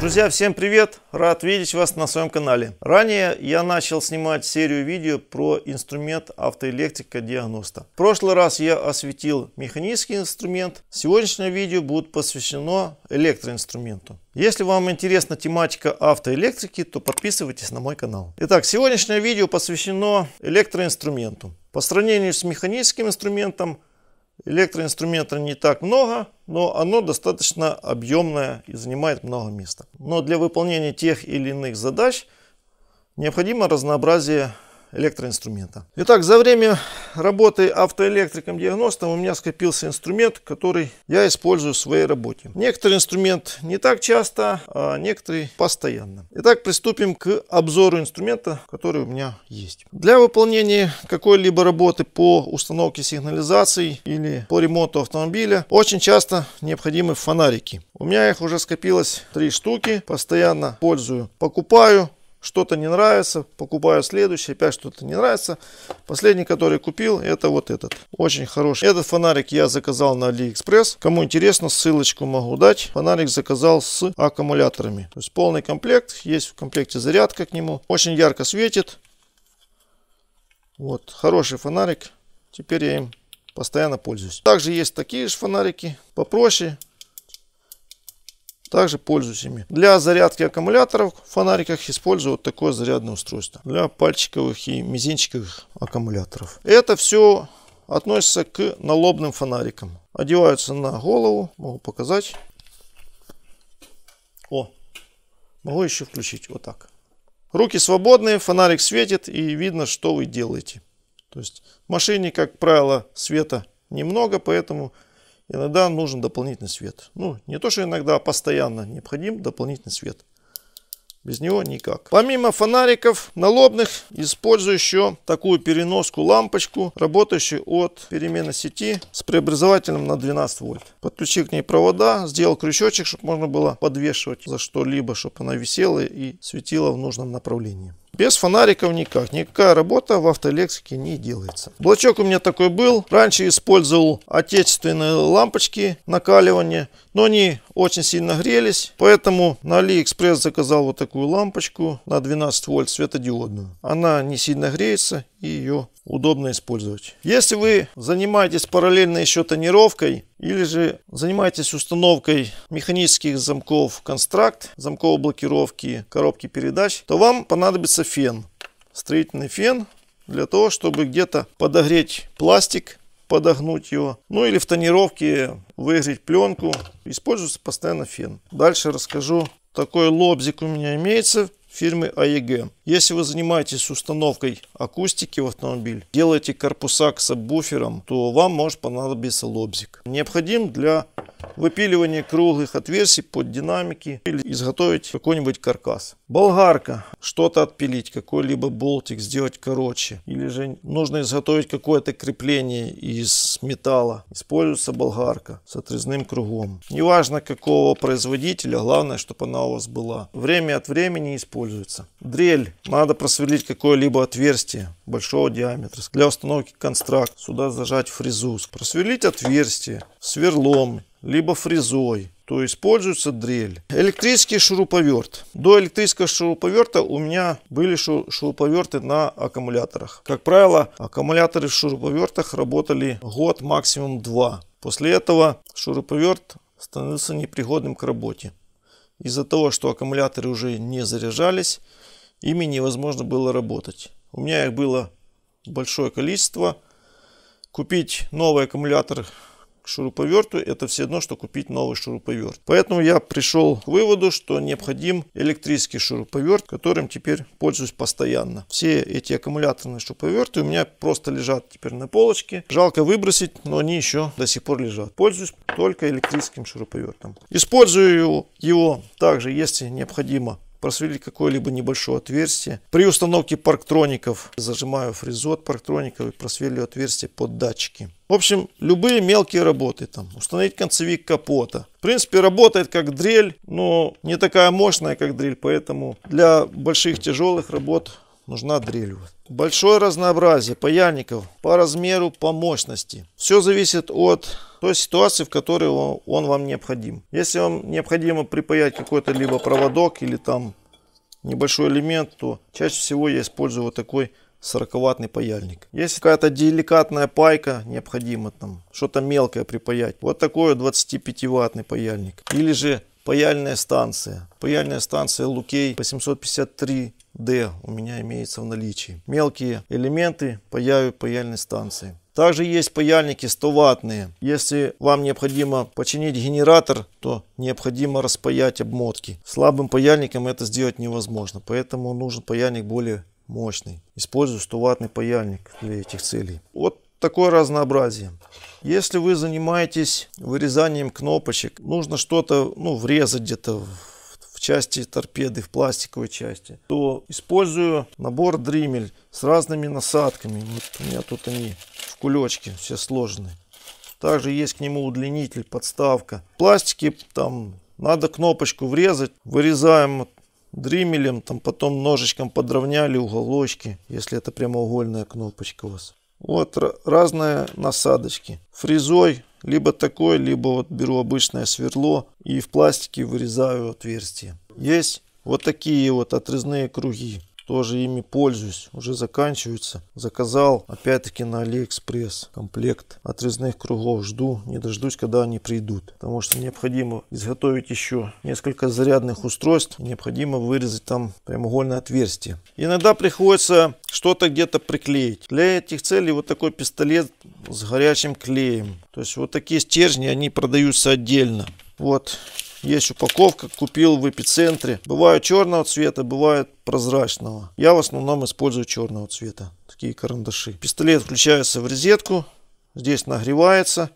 Друзья, всем привет! Рад видеть вас на своем канале. Ранее я начал снимать серию видео про инструмент автоэлектрика диагноста. В прошлый раз я осветил механический инструмент. Сегодняшнее видео будет посвящено электроинструменту. Если вам интересна тематика автоэлектрики, то подписывайтесь на мой канал. Итак, сегодняшнее видео посвящено электроинструменту. По сравнению с механическим инструментом, Электроинструмента не так много, но оно достаточно объемное и занимает много места. Но для выполнения тех или иных задач необходимо разнообразие электроинструмента. Итак, за время работы автоэлектриком-диагностом у меня скопился инструмент, который я использую в своей работе. Некоторый инструмент не так часто, а некоторые постоянно. Итак, приступим к обзору инструмента, который у меня есть. Для выполнения какой-либо работы по установке сигнализации или по ремонту автомобиля очень часто необходимы фонарики. У меня их уже скопилось три штуки. Постоянно пользую, покупаю, что-то не нравится, покупаю следующий, опять что-то не нравится. Последний, который купил, это вот этот. Очень хороший. Этот фонарик я заказал на AliExpress. Кому интересно, ссылочку могу дать. Фонарик заказал с аккумуляторами. То есть полный комплект, есть в комплекте зарядка к нему. Очень ярко светит. Вот, хороший фонарик. Теперь я им постоянно пользуюсь. Также есть такие же фонарики попроще. Также пользуюсь ими. Для зарядки аккумуляторов в фонариках использую вот такое зарядное устройство. Для пальчиковых и мизинчиковых аккумуляторов. Это все относится к налобным фонарикам. Одеваются на голову. Могу показать. О, могу еще включить вот так. Руки свободные, фонарик светит и видно, что вы делаете. То есть в машине, как правило, света немного, поэтому иногда нужен дополнительный свет. Ну, не то, что иногда, а постоянно необходим дополнительный свет. Без него никак. Помимо фонариков налобных, использую еще такую переноску лампочку, работающую от перемены сети с преобразователем на 12 вольт. Подключил к ней провода, сделал крючочек, чтобы можно было подвешивать за что-либо, чтобы она висела и светила в нужном направлении. Без фонариков никак. Никакая работа в автоэлектрике не делается. Блочок у меня такой был. Раньше использовал отечественные лампочки накаливания, но они очень сильно грелись. Поэтому на AliExpress заказал вот такую лампочку на 12 вольт светодиодную. Она не сильно греется и ее удобно использовать. Если вы занимаетесь параллельно еще тонировкой или же занимаетесь установкой механических замков констракт, замковой блокировки, коробки передач, то вам понадобится фен, строительный фен для того, чтобы где-то подогреть пластик подогнуть его. Ну или в тонировке выиграть пленку. Используется постоянно фен. Дальше расскажу. Такой лобзик у меня имеется фирмы AEG. А если вы занимаетесь установкой акустики в автомобиль, делаете корпуса к сабвуферам, то вам может понадобиться лобзик. Необходим для выпиливания круглых отверстий под динамики или изготовить какой-нибудь каркас. Болгарка, что-то отпилить, какой-либо болтик сделать короче. Или же нужно изготовить какое-то крепление из металла. Используется болгарка с отрезным кругом. Неважно какого производителя, главное, чтобы она у вас была. Время от времени используется. Дрель надо просверлить какое-либо отверстие большого диаметра для установки констракт. Сюда зажать фрезу. Просверлить отверстие сверлом, либо фрезой то используется дрель. Электрический шуруповерт. До электрического шуруповерта у меня были шуруповерты на аккумуляторах. Как правило, аккумуляторы в шуруповертах работали год, максимум два. После этого шуруповерт становился непригодным к работе. Из-за того, что аккумуляторы уже не заряжались, ими невозможно было работать. У меня их было большое количество. Купить новый аккумулятор к шуруповерту это все равно, что купить новый шуруповерт. Поэтому я пришел к выводу, что необходим электрический шуруповерт, которым теперь пользуюсь постоянно. Все эти аккумуляторные шуруповерты у меня просто лежат теперь на полочке. Жалко выбросить, но они еще до сих пор лежат. Пользуюсь только электрическим шуруповертом. Использую его также, если необходимо, просверлить какое-либо небольшое отверстие. При установке парктроников зажимаю фрезу от парктроников и просверлю отверстие под датчики. В общем, любые мелкие работы, там, установить концевик капота. В принципе, работает как дрель, но не такая мощная, как дрель, поэтому для больших тяжелых работ нужна дрель. Большое разнообразие паяльников по размеру, по мощности. Все зависит от той ситуации, в которой он, вам необходим. Если вам необходимо припаять какой-то либо проводок или там небольшой элемент, то чаще всего я использую вот такой 40-ваттный паяльник. Если какая-то деликатная пайка необходима, там что-то мелкое припаять, вот такой 25-ваттный паяльник. Или же паяльная станция. Паяльная станция Лукей 853 D у меня имеется в наличии. Мелкие элементы паяю паяльной станции. Также есть паяльники 100 ваттные. Если вам необходимо починить генератор, то необходимо распаять обмотки. Слабым паяльником это сделать невозможно, поэтому нужен паяльник более мощный. Использую 100 ваттный паяльник для этих целей. Вот такое разнообразие. Если вы занимаетесь вырезанием кнопочек, нужно что-то ну, врезать где-то в части торпеды, в пластиковой части, то использую набор дримель с разными насадками. Вот у меня тут они в кулечке все сложены. Также есть к нему удлинитель, подставка. Пластики там надо кнопочку врезать, вырезаем дримелем, там потом ножичком подровняли уголочки, если это прямоугольная кнопочка у вас. Вот разные насадочки. Фрезой либо такое, либо вот беру обычное сверло и в пластике вырезаю отверстие. Есть вот такие вот отрезные круги. Тоже ими пользуюсь. Уже заканчиваются. Заказал опять-таки на Алиэкспресс комплект отрезных кругов. Жду, не дождусь, когда они придут. Потому что необходимо изготовить еще несколько зарядных устройств. Необходимо вырезать там прямоугольное отверстие. Иногда приходится что-то где-то приклеить. Для этих целей вот такой пистолет с горячим клеем. То есть вот такие стержни, они продаются отдельно. Вот есть упаковка, купил в эпицентре. Бывают черного цвета, бывают прозрачного. Я в основном использую черного цвета, такие карандаши. Пистолет включается в розетку, здесь нагревается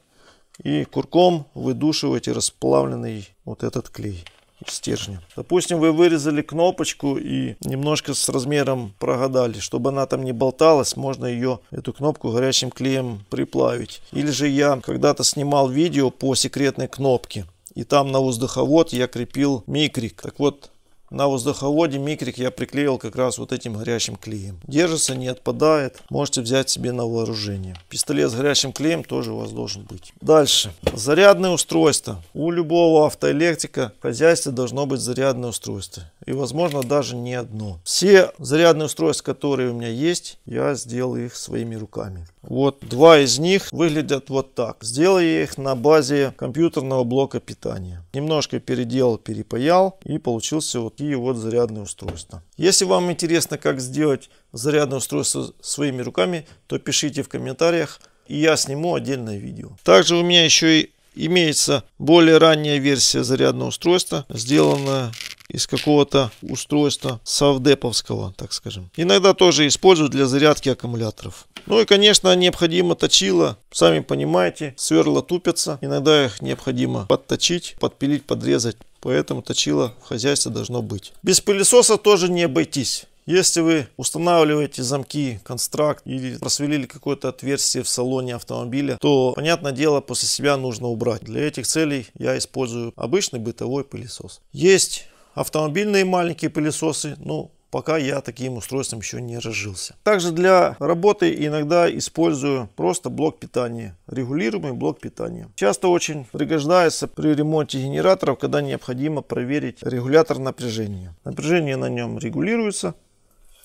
и курком выдушиваете расплавленный вот этот клей стержня. Допустим, вы вырезали кнопочку и немножко с размером прогадали. Чтобы она там не болталась, можно ее, эту кнопку горячим клеем приплавить. Или же я когда-то снимал видео по секретной кнопке. И там на воздуховод я крепил микрик. Так вот, на воздуховоде микрик я приклеил как раз вот этим горячим клеем. Держится, не отпадает. Можете взять себе на вооружение. Пистолет с горячим клеем тоже у вас должен быть. Дальше. Зарядное устройство. У любого автоэлектрика в хозяйстве должно быть зарядное устройство. И возможно даже не одно. Все зарядные устройства, которые у меня есть, я сделал их своими руками. Вот два из них выглядят вот так. Сделал я их на базе компьютерного блока питания. Немножко переделал, перепаял и получился вот такие вот зарядные устройства. Если вам интересно, как сделать зарядное устройство своими руками, то пишите в комментариях, и я сниму отдельное видео. Также у меня еще и имеется более ранняя версия зарядного устройства, сделанная из какого-то устройства совдеповского, так скажем. Иногда тоже используют для зарядки аккумуляторов. Ну и, конечно, необходимо точило. Сами понимаете, сверла тупятся. Иногда их необходимо подточить, подпилить, подрезать поэтому точило в хозяйстве должно быть. Без пылесоса тоже не обойтись. Если вы устанавливаете замки, констракт или просверлили какое-то отверстие в салоне автомобиля, то, понятное дело, после себя нужно убрать. Для этих целей я использую обычный бытовой пылесос. Есть автомобильные маленькие пылесосы, ну, пока я таким устройством еще не разжился. Также для работы иногда использую просто блок питания, регулируемый блок питания. Часто очень пригождается при ремонте генераторов, когда необходимо проверить регулятор напряжения. Напряжение на нем регулируется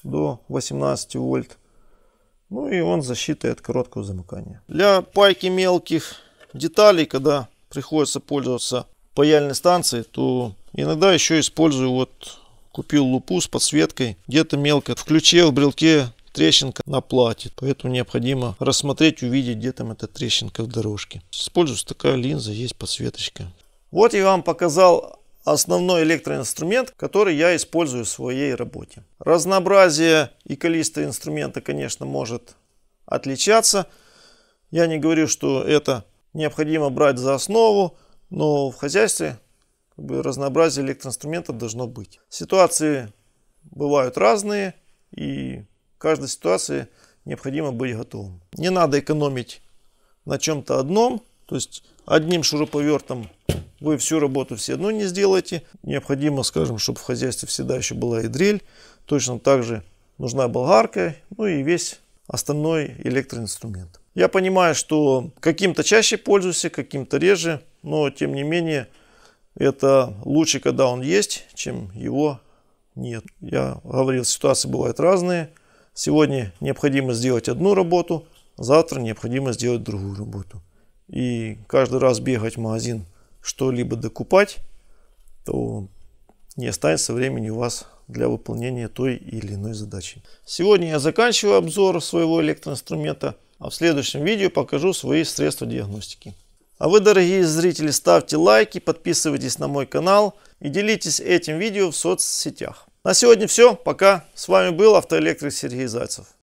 до 18 вольт. Ну и он защитой от короткого замыкания. Для пайки мелких деталей, когда приходится пользоваться паяльной станцией, то иногда еще использую вот Купил лупу с подсветкой, где-то мелко, в ключе, в брелке трещинка на плате, поэтому необходимо рассмотреть, увидеть, где там эта трещинка в дорожке. Используется такая линза, есть подсветочка. Вот я вам показал основной электроинструмент, который я использую в своей работе. Разнообразие и количество инструмента, конечно, может отличаться. Я не говорю, что это необходимо брать за основу, но в хозяйстве как бы разнообразие электроинструментов должно быть. Ситуации бывают разные, и в каждой ситуации необходимо быть готовым. Не надо экономить на чем-то одном, то есть одним шуруповертом вы всю работу все одно не сделаете. Необходимо, скажем, чтобы в хозяйстве всегда еще была и дрель. Точно так же нужна болгарка, ну и весь остальной электроинструмент. Я понимаю, что каким-то чаще пользуюсь, каким-то реже, но тем не менее это лучше, когда он есть, чем его нет. Я говорил, ситуации бывают разные. Сегодня необходимо сделать одну работу, завтра необходимо сделать другую работу. И каждый раз бегать в магазин что-либо докупать, то не останется времени у вас для выполнения той или иной задачи. Сегодня я заканчиваю обзор своего электроинструмента, а в следующем видео покажу свои средства диагностики. А вы, дорогие зрители, ставьте лайки, подписывайтесь на мой канал и делитесь этим видео в соцсетях. На сегодня все. Пока. С вами был автоэлектрик Сергей Зайцев.